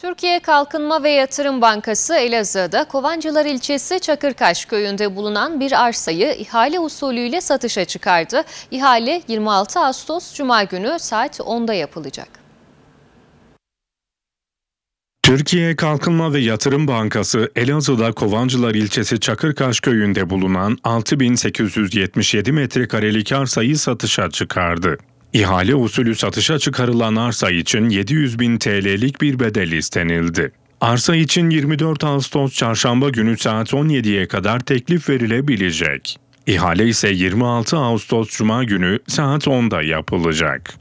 Türkiye Kalkınma ve Yatırım Bankası Elazığ'da Kovancılar ilçesi Çakırkaş köyünde bulunan bir arsayı ihale usulüyle satışa çıkardı. İhale 26 Ağustos Cuma günü saat 10'da yapılacak. Türkiye Kalkınma ve Yatırım Bankası Elazığ'da Kovancılar ilçesi Çakırkaş köyünde bulunan 6877 metrekarelik arsayı satışa çıkardı. İhale usulü satışa çıkarılan arsa için 700 bin TL'lik bir bedel istenildi. Arsa için 24 Ağustos çarşamba günü saat 17'ye kadar teklif verilebilecek. İhale ise 26 Ağustos Cuma günü saat 10'da yapılacak.